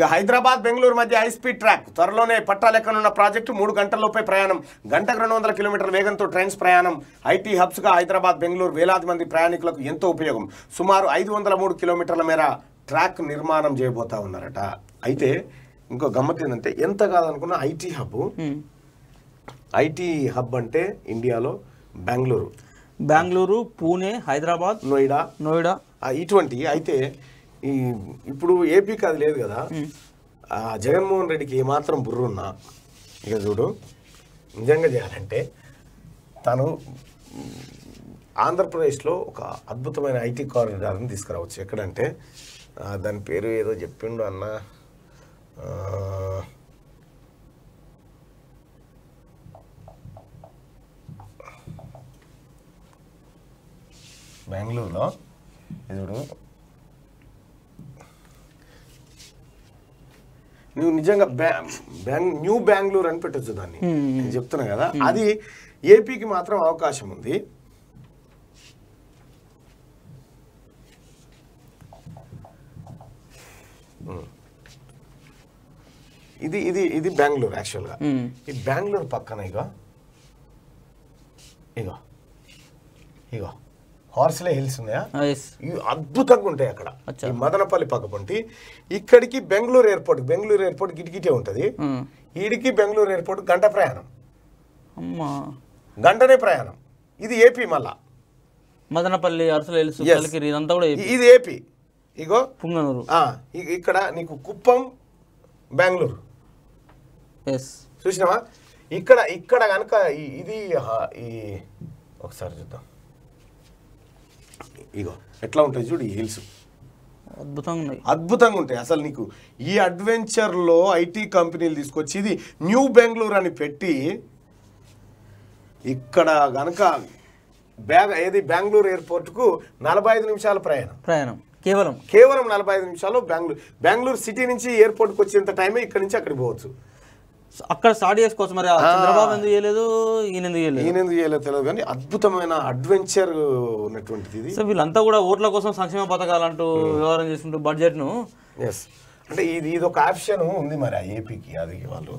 ఇక హైదరాబాద్ బెంగళూరు మధ్య high speed track త్వరలోనే పట్టాలెక్కనున్న ప్రాజెక్టు మూడు గంటల్లోపే ప్రయాణం గంటకు రెండు వందల కిలోమీటర్ల వేగంతో ట్రైన్స్ ప్రయాణం ఐటీ హబ్స్గా హైదరాబాద్ బెంగళూరు వేలాది మంది ప్రయాణికులకు ఎంతో ఉపయోగం సుమారు ఐదు వందల మూడు కిలోమీటర్ల మేర ట్రాక్ నిర్మాణం చేయబోతా ఉన్నారట అయితే ఇంకో గమ్మత్ ఏంటంటే ఎంత కాదనుకున్న ఐటీ హబ్ ఐటీ హబ్ అంటే ఇండియాలో బెంగళూరు బెంగళూరు పూణే హైదరాబాద్ నోయిడా నోయిడా ఇటువంటి అయితే ఈ ఇప్పుడు ఏపీకి అది లేదు కదా ఆ జగన్మోహన్ రెడ్డికి ఏమాత్రం బుర్రున్నా ఇక చూడు నిజంగా చేయాలంటే తను ఆంధ్రప్రదేశ్లో ఒక అద్భుతమైన ఐటీ కారిడార్ని తీసుకురావచ్చు ఎక్కడంటే దాని పేరు ఏదో చెప్పిండు అన్న బెంగళూరులో చూడు నువ్వు నిజంగా బ్యాంగ్ న్యూ బెంగళూరు అని పెట్టచ్చు దాన్ని నేను చెప్తున్నా కదా అది ఏపీకి మాత్రం అవకాశం ఉంది ఇది ఇది ఇది బెంగళూరు యాక్చువల్గా ఈ బెంగళూరు పక్కన ఇగో ఇగో ఇగో హార్స్లే హిల్స్ ఉన్నాయా ఇవి అద్భుతంగా ఉంటాయి అక్కడ మదనపల్లి మదనపల్లి పక్కపొంటి ఇక్కడికి బెంగళూరు ఎయిర్పోర్ట్ బెంగళూరు ఎయిర్పోర్ట్ గిటికిటే ఉంటుంది ఈడికి బెంగళూరు ఎయిర్పోర్ట్ గంట ప్రయాణం గంటనే ప్రయాణం ఇది ఏపీ మళ్ళా మదనపల్లి హిల్స్ కూడా ఇది ఏపీ ఇగో పుంగనూరు ఇక్కడ నీకు కుప్పం బెంగళూరు చూసినావా ఇక్కడ ఇక్కడ కనుక ఇది ఈ ఒకసారి చూద్దాం ఇగో ఎట్లా ఉంటాయి చూడు ఈ హిల్స్ అద్భుతంగా ఉన్నాయి అద్భుతంగా ఉంటాయి అసలు నీకు ఈ అడ్వెంచర్లో ఐటీ కంపెనీలు తీసుకొచ్చి ఇది న్యూ బెంగళూరు అని పెట్టి ఇక్కడ గనక బ్యాగ్ ఏది బెంగళూరు ఎయిర్పోర్ట్కు నలభై ఐదు నిమిషాల ప్రయాణం ప్రయాణం కేవలం కేవలం నలభై ఐదు నిమిషాలు బెంగళూరు బెంగళూరు సిటీ నుంచి ఎయిర్పోర్ట్కి వచ్చేంత టైమే ఇక్కడ నుంచి అక్కడికి పోవచ్చు అక్కడ స్టార్ట్ చేసుకోవచ్చు మరి చంద్రబాబు ఎందుకు చేయలేదు ఈయన ఎందుకు చేయలేదు ఈయన ఎందుకు చేయలేదు తెలియదు కానీ అద్భుతమైన అడ్వెంచర్ ఉన్నటువంటిది ఇది సో వీళ్ళంతా కూడా ఓట్ల కోసం సంక్షేమ పథకాలు అంటూ hmm. వ్యవహారం చేసుకుంటూ బడ్జెట్ను ఎస్ అంటే ఇది ఇది ఒక ఆప్షన్ ఉంది మరి ఆ ఏపీకి అది వాళ్ళు